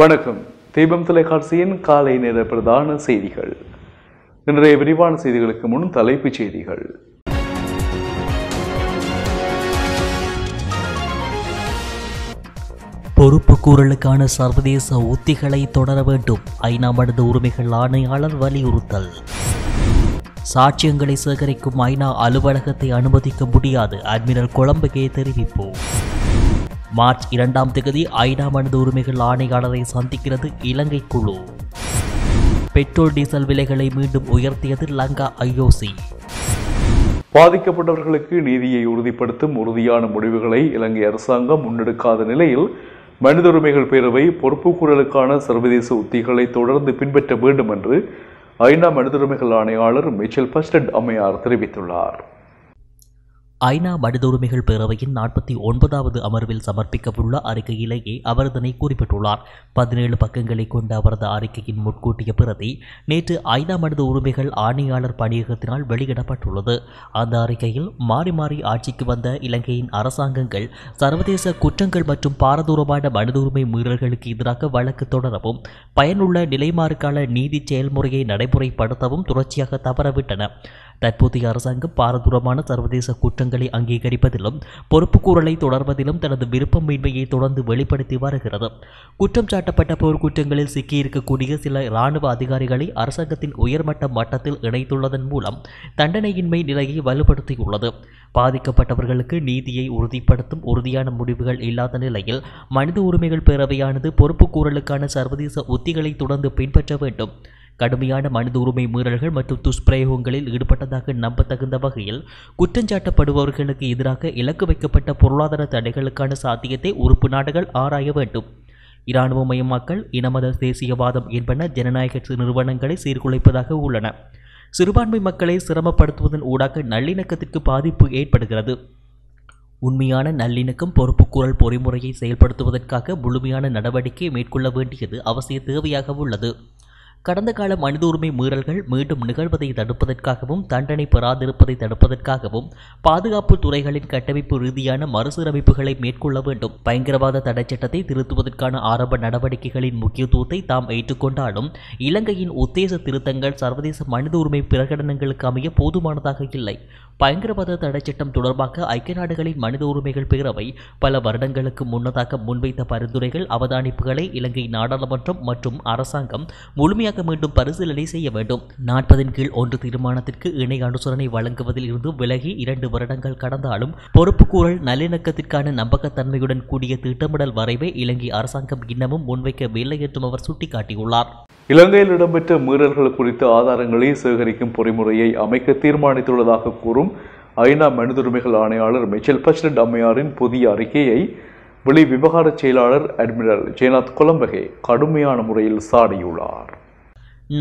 வணக்கம் தீபம் தொலைக்காட்சியின் காலை நேர பிரதான செய்திகள் இன்றைய விரிவான செய்திகளுக்கு முன் தலைப்புச் செய்திகள் பொறுப்பு கூறலுக்கான சர்வதேச உத்திகளை தொடர வேண்டும் ஐநா மனித உரிமைகள் ஆணையாளர் வலியுறுத்தல் சாட்சியங்களை சேகரிக்கும் ஐநா அலுவலகத்தை அனுமதிக்க முடியாது அட்மிரல் கொலம்பகே தெரிவிப்போம் மார்ச் இரண்டாம் தேதி ஐநா மனித உரிமைகள் ஆணையாளரை சந்திக்கிறது இலங்கை குழு பெட்ரோல் டீசல் விலைகளை மீண்டும் உயர்த்தியது லங்கா ஐஓசி பாதிக்கப்பட்டவர்களுக்கு நீதியை உறுதிப்படுத்தும் உறுதியான முடிவுகளை இலங்கை அரசாங்கம் முன்னெடுக்காத நிலையில் மனித உரிமைகள் பேரவை பொறுப்பு சர்வதேச உத்திகளை தொடர்ந்து பின்பற்ற வேண்டும் என்று ஐநா மனித உரிமைகள் ஆணையாளர் மிச்சல் பஸ்டட் அம்மையார் தெரிவித்துள்ளார் ஐநா மனித உரிமைகள் பேரவையின் நாற்பத்தி ஒன்பதாவது அமர்வில் சமர்ப்பிக்கவுள்ள அறிக்கையிலேயே அவர் இதனை குறிப்பிட்டுள்ளார் பதினேழு பக்கங்களை கொண்ட அவரது அறிக்கையின் முன்கூட்டிய பிரதி நேற்று ஐநா மனித உரிமைகள் ஆணையாளர் பணியகத்தினால் வெளியிடப்பட்டுள்ளது அந்த அறிக்கையில் மாறி மாறி ஆட்சிக்கு வந்த இலங்கையின் அரசாங்கங்கள் சர்வதேச குற்றங்கள் மற்றும் பாரதூரமான மனித உரிமை மீறல்களுக்கு எதிராக வழக்கு தொடரவும் பயனுள்ள நிலைமாறுக்கான நீதி செயல்முறையை நடைமுறைப்படுத்தவும் தொடர்ச்சியாக தவறவிட்டன தற்போதைய அரசாங்கம் பாரதூரமான சர்வதேச குற்றங்களை அங்கீகரிப்பதிலும் பொறுப்புக்கூறலை தொடர்வதிலும் தனது விருப்பமின்மையை தொடர்ந்து வெளிப்படுத்தி வருகிறது குற்றம் சாட்டப்பட்ட போர்க்குற்றங்களில் சிக்கியிருக்கக்கூடிய சில இராணுவ அதிகாரிகளை அரசாங்கத்தின் உயர்மட்ட மட்டத்தில் இணைத்துள்ளதன் மூலம் தண்டனையின்மை நிலையை வலுப்படுத்தியுள்ளது பாதிக்கப்பட்டவர்களுக்கு நீதியை உறுதிப்படுத்தும் உறுதியான முடிவுகள் இல்லாத நிலையில் மனித உரிமைகள் பேரவையானது பொறுப்புக்கூறலுக்கான சர்வதேச உத்திகளை தொடர்ந்து பின்பற்ற வேண்டும் கடுமையான மனித உரிமை மீறல்கள் மற்றும் துஷ்பிரயோகங்களில் ஈடுபட்டதாக நம்பத்தகுந்த வகையில் குற்றஞ்சாட்டப்படுபவர்களுக்கு எதிராக இலக்கு வைக்கப்பட்ட பொருளாதார தடைகளுக்கான சாத்தியத்தை உறுப்பு நாடுகள் ஆராய வேண்டும் மயமாக்கல் இனமத தேசியவாதம் என்பன ஜனநாயக நிறுவனங்களை சீர்குலைப்பதாக உள்ளன சிறுபான்மை மக்களை சிரமப்படுத்துவதன் ஊடாக நல்லிணக்கத்திற்கு பாதிப்பு ஏற்படுகிறது உண்மையான நல்லிணக்கம் பொறுப்புக்கூறல் பொறிமுறையை செயல்படுத்துவதற்காக முழுமையான நடவடிக்கை மேற்கொள்ள வேண்டியது அவசிய தேவையாக உள்ளது கடந்த கால மனித உரிமை மீறல்கள் மீண்டும் நிகழ்வதை தடுப்பதற்காகவும் தண்டனை பெறாதிருப்பதை தடுப்பதற்காகவும் பாதுகாப்பு துறைகளின் கட்டமைப்பு ரீதியான மறுசீரமைப்புகளை மேற்கொள்ள வேண்டும் பயங்கரவாத தடை சட்டத்தை திருத்துவதற்கான ஆரம்ப நடவடிக்கைகளின் முக்கியத்துவத்தை தாம் ஏற்றுக்கொண்டாலும் இலங்கையின் உத்தேச திருத்தங்கள் சர்வதேச மனித உரிமை பிரகடனங்களுக்கு அமைய போதுமானதாக இல்லை பயங்கரவாத தடைச்சட்டம் தொடர்பாக ஐக்கிய நாடுகளின் மனித உரிமைகள் பேரவை பல வருடங்களுக்கு முன்னதாக முன்வைத்த பரிந்துரைகள் அவதானிப்புகளை இலங்கை நாடாளுமன்றம் மற்றும் அரசாங்கம் முழுமையாக மீண்டும் பரிசீலனை செய்ய வேண்டும் நாற்பதின் கீழ் ஒன்று தீர்மானத்திற்கு இணை அனுசரணை வழங்குவதில் இருந்து விலகி இரண்டு வருடங்கள் கடந்தாலும் பொறுப்புக்கூறல் நல்லிணக்கத்திற்கான நம்பகத்தன்மையுடன் கூடிய திட்டமிடல் வரைவை இலங்கை அரசாங்கம் இன்னமும் முன்வைக்கவில்லை என்றும் அவர் சுட்டிக்காட்டியுள்ளார் இலங்கையில் இடம்பெற்ற மீறல்கள் குறித்த ஆதாரங்களை சேகரிக்கும் பொறிமுறையை அமைக்க தீர்மானித்துள்ளதாக கூறும் ஐநா மனிதுரிமைகள் ஆணையாளர் மிச்சல் பிரசிடண்ட் அம்மையாரின் புதிய அறிக்கையை வெளி விவகார செயலாளர் அட்மிரல் ஜெயநாத் கொலம்பகே கடுமையான முறையில் சாடியுள்ளார்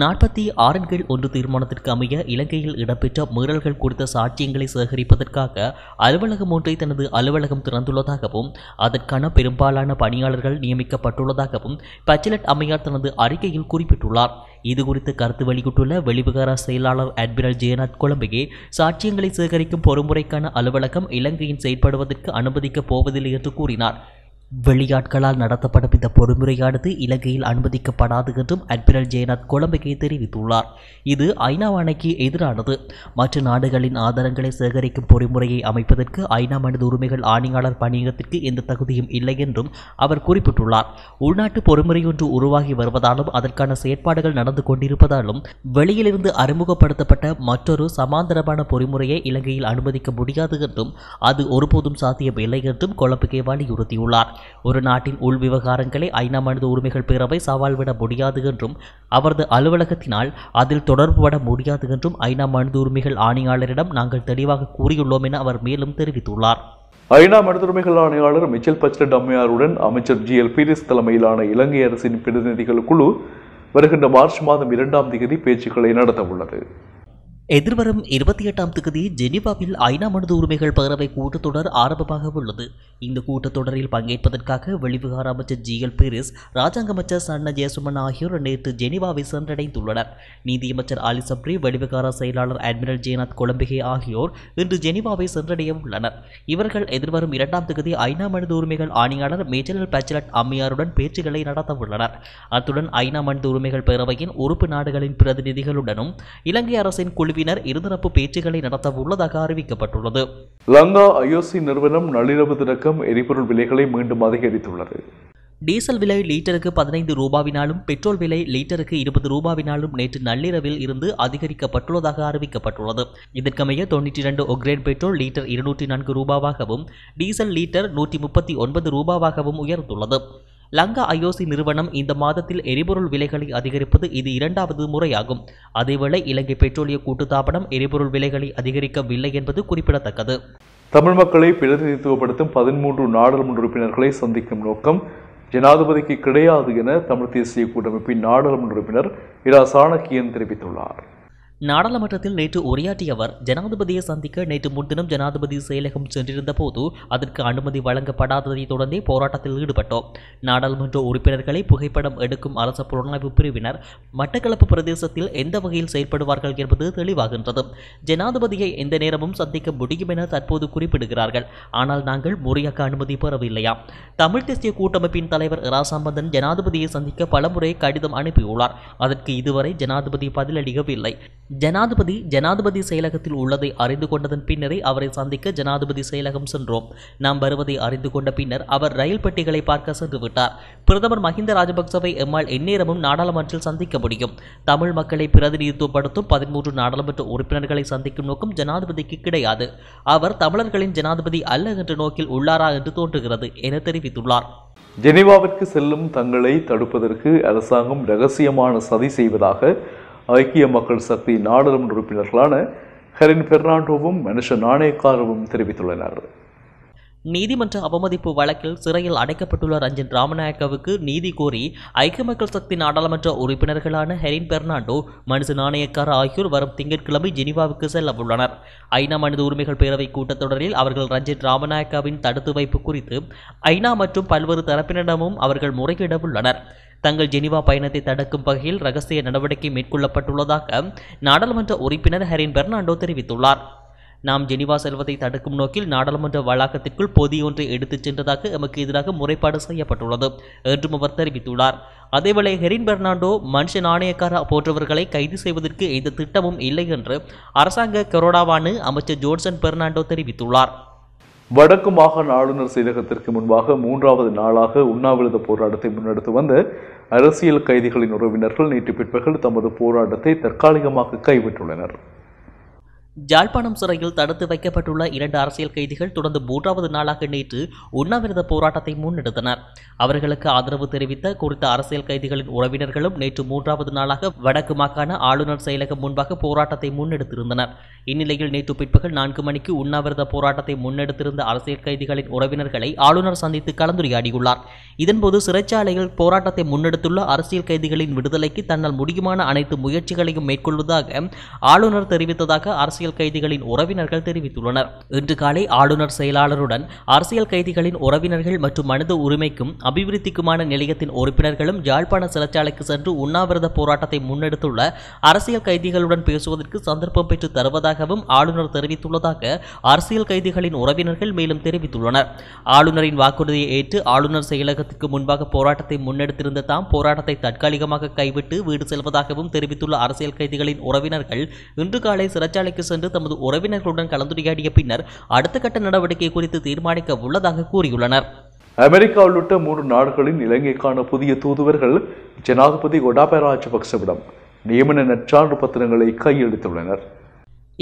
நாற்பத்தி ஆறின் கீழ் ஒன்று தீர்மானத்திற்கு அமைய இலங்கையில் இடம்பெற்ற மீறல்கள் குறித்த சாட்சியங்களை சேகரிப்பதற்காக அலுவலகம் ஒன்றை தனது அலுவலகம் திறந்துள்ளதாகவும் அதற்கான பெரும்பாலான பணியாளர்கள் நியமிக்கப்பட்டுள்ளதாகவும் பச்சலட் அம்மையார் தனது அறிக்கையில் குறிப்பிட்டுள்ளார் இது குறித்து கருத்து வெளியிட்டுள்ள வெளிவிகார செயலாளர் அட்மிரல் ஜெயநாத் கொழம்பையே சாட்சியங்களை சேகரிக்கும் பொறுமுறைக்கான அலுவலகம் இலங்கையின் செயற்படுவதற்கு அனுமதிக்கப் போவதில்லை என்று கூறினார் வெளியாட்களால் நடத்தப்படும் இந்த பொறுமுறையானது இலங்கையில் அனுமதிக்கப்படாது என்றும் அட்மிரல் ஜெயநாத் கொலம்பிகை தெரிவித்துள்ளார் இது ஐநா ஆணைக்கு எதிரானது மற்ற நாடுகளின் ஆதாரங்களை சேகரிக்கும் பொறிமுறையை அமைப்பதற்கு ஐநா மனித உரிமைகள் ஆணையாளர் பணியகத்திற்கு எந்த தகுதியும் இல்லை என்றும் அவர் குறிப்பிட்டுள்ளார் உள்நாட்டு ஒன்று உருவாகி வருவதாலும் அதற்கான செயற்பாடுகள் நடந்து கொண்டிருப்பதாலும் வெளியிலிருந்து அறிமுகப்படுத்தப்பட்ட மற்றொரு சமாந்தரமான பொறிமுறையை இலங்கையில் அனுமதிக்க முடியாது என்றும் அது ஒருபோதும் சாத்தியம் இல்லை என்றும் கொலம்பிகை வலியுறுத்தியுள்ளார் ஒரு நாட்டின் உள் விவகாரங்களை ஐநா மனித உரிமைகள் பேரவை சவால் விட முடியாது என்றும் அவரது அலுவலகத்தினால் அதில் தொடர்புபட முடியாது என்றும் ஐநா மனித உரிமைகள் ஆணையாளரிடம் நாங்கள் தெளிவாக கூறியுள்ளோம் என அவர் மேலும் தெரிவித்துள்ளார் ஐநா மனித உரிமைகள் ஆணையாளர் மிச்சல் பச்சரட் அம்மையாருடன் அமைச்சர் ஜி எல் பீரிஸ் தலைமையிலான இலங்கை அரசின் பிரதிநிதிகள் குழு வருகின்ற மார்ச் மாதம் இரண்டாம் தேதி பேச்சுக்களை நடத்த உள்ளது எதிர்வரும் இருபத்தி எட்டாம் தேதி ஜெனிவாவில் ஐநா மனித உரிமைகள் பேரவை கூட்டத்தொடர் ஆரம்பமாக உள்ளது இந்த கூட்டத்தொடரில் பங்கேற்பதற்காக வெளிவிகார அமைச்சர் ஜி எல் பீரிஸ் ராஜாங்க அமைச்சர் சன்ன ஜெயசுமன் ஆகியோர் நேற்று ஜெனிவாவை சென்றடைந்துள்ளனர் நீதியமைச்சர் ஆலி சப்ரி வெளிவிகார செயலாளர் அட்மிரல் ஜெயநாத் கொலம்பிகே ஆகியோர் இன்று ஜெனிவாவை சென்றடைய உள்ளனர் இவர்கள் எதிர்வரும் இரண்டாம் தேதி ஐநா மனித உரிமைகள் ஆணையாளர் மேஜரல் பேச்சலட் அம்மையாருடன் பேச்சுக்களை நடத்த உள்ளனர் அத்துடன் ஐநா மனித உரிமைகள் பேரவையின் உறுப்பு நாடுகளின் பிரதிநிதிகளுடனும் இலங்கை அரசின் குழுவின் குழுவினர் இருதரப்பு பேச்சுகளை நடத்த உள்ளதாக அறிவிக்கப்பட்டுள்ளது லங்கா ஐஓசி நிறுவனம் நள்ளிரவு திறக்கம் எரிபொருள் விலைகளை மீண்டும் அதிகரித்துள்ளது டீசல் விலை லீட்டருக்கு பதினைந்து ரூபாவினாலும் பெட்ரோல் விலை லீட்டருக்கு இருபது ரூபாவினாலும் நேற்று நள்ளிரவில் இருந்து அதிகரிக்கப்பட்டுள்ளதாக அறிவிக்கப்பட்டுள்ளது இதற்கமைய தொன்னூற்றி இரண்டு ஒக்ரேட் பெட்ரோல் லீட்டர் இருநூற்றி நான்கு ரூபாவாகவும் டீசல் லீட்டர் நூற்றி முப்பத்தி ஒன்பது ரூபாவாகவும் உயர்ந்துள்ளது லங்கா ஐஓசி நிறுவனம் இந்த மாதத்தில் எரிபொருள் விலைகளை அதிகரிப்பது இது இரண்டாவது முறையாகும் அதேவேளை இலங்கை பெட்ரோலிய கூட்டுத்தாபனம் எரிபொருள் விலைகளை அதிகரிக்கவில்லை என்பது குறிப்பிடத்தக்கது தமிழ் மக்களை பிரதிநிதித்துவப்படுத்தும் பதிமூன்று நாடாளுமன்ற உறுப்பினர்களை சந்திக்கும் நோக்கம் ஜனாதிபதிக்கு கிடையாது என தமிழ் தேசிய கூட்டமைப்பின் நாடாளுமன்ற உறுப்பினர் இரா சாணக்கியன் தெரிவித்துள்ளார் நாடாளுமன்றத்தில் நேற்று உரையாற்றிய அவர் ஜனாதிபதியை சந்திக்க நேற்று முன்தினம் ஜனாதிபதி செயலகம் சென்றிருந்த போது அதற்கு அனுமதி வழங்கப்படாததை தொடர்ந்தே போராட்டத்தில் ஈடுபட்டோம் நாடாளுமன்ற உறுப்பினர்களை புகைப்படம் எடுக்கும் அரச புலனாய்வு பிரிவினர் மட்டக்களப்பு பிரதேசத்தில் எந்த வகையில் செயல்படுவார்கள் என்பது தெளிவாகின்றது ஜனாதிபதியை எந்த நேரமும் சந்திக்க முடியும் என தற்போது குறிப்பிடுகிறார்கள் ஆனால் நாங்கள் முறையாக அனுமதி பெறவில்லையா தமிழ் தேசிய கூட்டமைப்பின் தலைவர் ராசாமந்தன் ஜனாதிபதியை சந்திக்க பலமுறை கடிதம் அனுப்பியுள்ளார் அதற்கு இதுவரை ஜனாதிபதி பதிலளிக்கவில்லை ஜனாதிபதி ஜனாதிபதி செயலகத்தில் உள்ளதை அறிந்து கொண்டதன் பின்னரே அவரை சந்திக்க ஜனாதிபதி செயலகம் சென்றோம் நாம் வருவதை அறிந்து கொண்ட பின்னர் அவர் ரயில் பெட்டிகளை பார்க்க சென்று விட்டார் பிரதமர் மஹிந்த ராஜபக்சவை எம்மால் எந்நேரமும் நாடாளுமன்றத்தில் சந்திக்க முடியும் தமிழ் மக்களை பிரதிநிதித்துவப்படுத்தும் பதிமூன்று நாடாளுமன்ற உறுப்பினர்களை சந்திக்கும் நோக்கம் ஜனாதிபதிக்கு கிடையாது அவர் தமிழர்களின் ஜனாதிபதி அல்ல என்ற நோக்கில் உள்ளாரா என்று தோன்றுகிறது என தெரிவித்துள்ளார் ஜெனிவாவிற்கு செல்லும் தங்களை தடுப்பதற்கு அரசாங்கம் ரகசியமான சதி செய்வதாக ஐக்கிய மக்கள் சக்தி நாடாளுமன்ற உறுப்பினர்களான ஹெரின் பெர்னாண்டோவும் மனுஷ நாணயக்காரவும் தெரிவித்துள்ளனர் நீதிமன்ற அவமதிப்பு வழக்கில் சிறையில் அடைக்கப்பட்டுள்ள ரஞ்சன் ராமநாயக்கவுக்கு நீதி கோரி ஐக்கிய மக்கள் சக்தி நாடாளுமன்ற உறுப்பினர்களான ஹெரின் பெர்னாண்டோ மனுஷ நாணயக்கார் ஆகியோர் வரும் திங்கட்கிழமை ஜெனிவாவுக்கு செல்ல உள்ளனர் ஐநா மனித உரிமைகள் பேரவை கூட்டத்தொடரில் அவர்கள் ரஞ்சன் ராமநாயக்காவின் தடுத்து வைப்பு குறித்து ஐநா மற்றும் பல்வேறு தரப்பினரிடமும் அவர்கள் முறையிட உள்ளனர் தங்கள் ஜெனிவா பயணத்தை தடுக்கும் வகையில் ரகசிய நடவடிக்கை மேற்கொள்ளப்பட்டுள்ளதாக நாடாளுமன்ற உறுப்பினர் ஹரின் பெர்னாண்டோ தெரிவித்துள்ளார் நாம் ஜெனிவா செல்வதை தடுக்கும் நோக்கில் நாடாளுமன்ற வளாகத்திற்குள் பொதியொன்றை எடுத்துச் சென்றதாக எமக்கு எதிராக முறைப்பாடு செய்யப்பட்டுள்ளது என்றும் அவர் தெரிவித்துள்ளார் அதேவேளை ஹெரின் பெர்னாண்டோ மனுஷ நாணயக்கார போன்றவர்களை கைது செய்வதற்கு எந்த திட்டமும் இல்லை என்று அரசாங்க கொரோடாவானு அமைச்சர் ஜோன்சன் பெர்னாண்டோ தெரிவித்துள்ளார் வடக்கு மாகாண ஆளுநர் செயலகத்திற்கு முன்பாக மூன்றாவது நாளாக உண்ணாவிரத போராட்டத்தை முன்னெடுத்து வந்த அரசியல் கைதிகளின் உறவினர்கள் நேற்று பிற்பகல் தமது போராட்டத்தை தற்காலிகமாக கைவிட்டுள்ளனர் ஜாழ்ப்பாணம் சிறையில் தடுத்து வைக்கப்பட்டுள்ள இரண்டு அரசியல் கைதிகள் தொடர்ந்து மூன்றாவது நாளாக நேற்று உண்ணாவிரத போராட்டத்தை முன்னெடுத்தனர் அவர்களுக்கு ஆதரவு தெரிவித்த குறித்த அரசியல் கைதிகளின் உறவினர்களும் நேற்று மூன்றாவது நாளாக வடக்கு மாகாண ஆளுநர் செயலகம் முன்பாக போராட்டத்தை முன்னெடுத்திருந்தனர் இந்நிலையில் நேற்று பிற்பகல் நான்கு மணிக்கு உண்ணாவிரத போராட்டத்தை முன்னெடுத்திருந்த அரசியல் கைதிகளின் உறவினர்களை ஆளுநர் சந்தித்து கலந்துரையாடியுள்ளார் இதன்போது சிறைச்சாலையில் போராட்டத்தை முன்னெடுத்துள்ள அரசியல் கைதிகளின் விடுதலைக்கு தன்னால் முடியுமான அனைத்து முயற்சிகளையும் மேற்கொள்வதாக ஆளுநர் தெரிவித்ததாக அரசியல் அரசியல் கைதிகளின் உறவினர்கள் தெரிவித்துள்ளனர் இன்று காலை ஆளுநர் செயலாளருடன் அரசியல் கைதிகளின் உறவினர்கள் மற்றும் மனித உரிமைக்கும் அபிவிருத்திக்குமான நிலையத்தின் உறுப்பினர்களும் யாழ்ப்பாண சிறைச்சாலைக்கு சென்று உண்ணாவிரத போராட்டத்தை முன்னெடுத்துள்ள அரசியல் கைதிகளுடன் பேசுவதற்கு சந்தர்ப்பம் பெற்று தருவதாகவும் ஆளுநர் தெரிவித்துள்ளதாக அரசியல் கைதிகளின் உறவினர்கள் மேலும் தெரிவித்துள்ளனர் ஆளுநரின் வாக்குறுதியை ஏற்று ஆளுநர் செயலகத்திற்கு முன்பாக போராட்டத்தை முன்னெடுத்திருந்த தாம் போராட்டத்தை தற்காலிகமாக கைவிட்டு வீடு செல்வதாகவும் தெரிவித்துள்ள அரசியல் கைதிகளின் உறவினர்கள் இன்று காலை சிறைச்சாலைக்கு சென்று தமது உறவினர்களுடன் கலந்துரையாடிய பின்னர் அடுத்த கட்ட நடவடிக்கை குறித்து தீர்மானிக்க உள்ளதாக கூறியுள்ளனர் அமெரிக்கா உள்ளிட்ட மூன்று நாடுகளின் இலங்கைக்கான புதிய தூதுவர்கள் ஜனாதிபதி கொடாபராஜபக்சவிடம் ராஜபக்சவிடம் நியமன நற்சான்று பத்திரங்களை கையெழுத்துள்ளனர்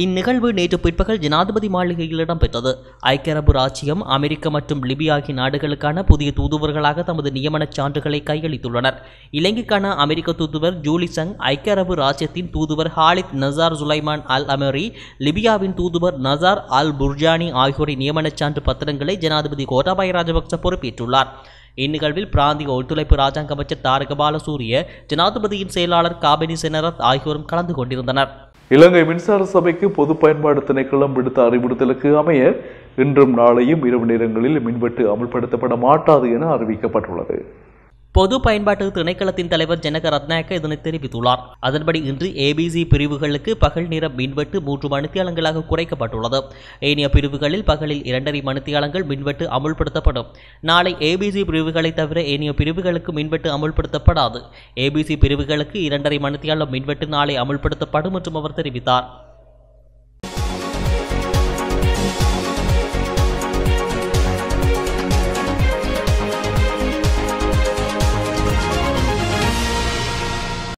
இந்நிகழ்வு நேற்று பிற்பகல் ஜனாதிபதி மாளிகையில் இடம்பெற்றது ஐக்கிய அரபு ராச்சியம் அமெரிக்க மற்றும் லிபியா ஆகிய நாடுகளுக்கான புதிய தூதுவர்களாக தமது நியமனச் சான்றுகளை கையளித்துள்ளனர் இலங்கைக்கான அமெரிக்க தூதுவர் ஜூலி சங் ஐக்கிய அரபு ராச்சியத்தின் தூதுவர் Khalid Nasser Sulaiman Al Amri லிபியாவின் தூதுவர் நசார் அல் புர்ஜானி ஆகியோரின் நியமனச் சான்று பத்திரங்களை ஜனாதிபதி கோட்டாபாய ராஜபக்ச பொறுப்பேற்றுள்ளார் இந்நிகழ்வில் பிராந்திய ஒத்துழைப்பு ராஜாங்க அமைச்சர் தாரகபால சூரிய ஜனாதிபதியின் செயலாளர் காபினி செனரத் ஆகியோரும் கலந்து கொண்டிருந்தனர் இலங்கை மின்சார சபைக்கு பொது பயன்பாடு திணைக்களம் விடுத்த அறிவுறுத்தலுக்கு அமைய இன்றும் நாளையும் இரவு நேரங்களில் மின்வெட்டு அமல்படுத்தப்பட மாட்டாது என அறிவிக்கப்பட்டுள்ளது பொது பயன்பாட்டு திணைக்களத்தின் தலைவர் ஜனக ரத்நாயக்க இதனை தெரிவித்துள்ளார் அதன்படி இன்று ஏபிசி பிரிவுகளுக்கு பகல் நேர மின்வெட்டு மூன்று மணித்தியாலங்களாக குறைக்கப்பட்டுள்ளது ஏனைய பிரிவுகளில் பகலில் இரண்டரை மணித்தியாலங்கள் மின்வெட்டு அமுல்படுத்தப்படும் நாளை ஏபிசி பிரிவுகளை தவிர ஏனைய பிரிவுகளுக்கு மின்வெட்டு அமுல்படுத்தப்படாது ஏபிசி பிரிவுகளுக்கு இரண்டரை மணித்தியாலம் மின்வெட்டு நாளை அமுல்படுத்தப்படும் என்றும் அவர் தெரிவித்தார்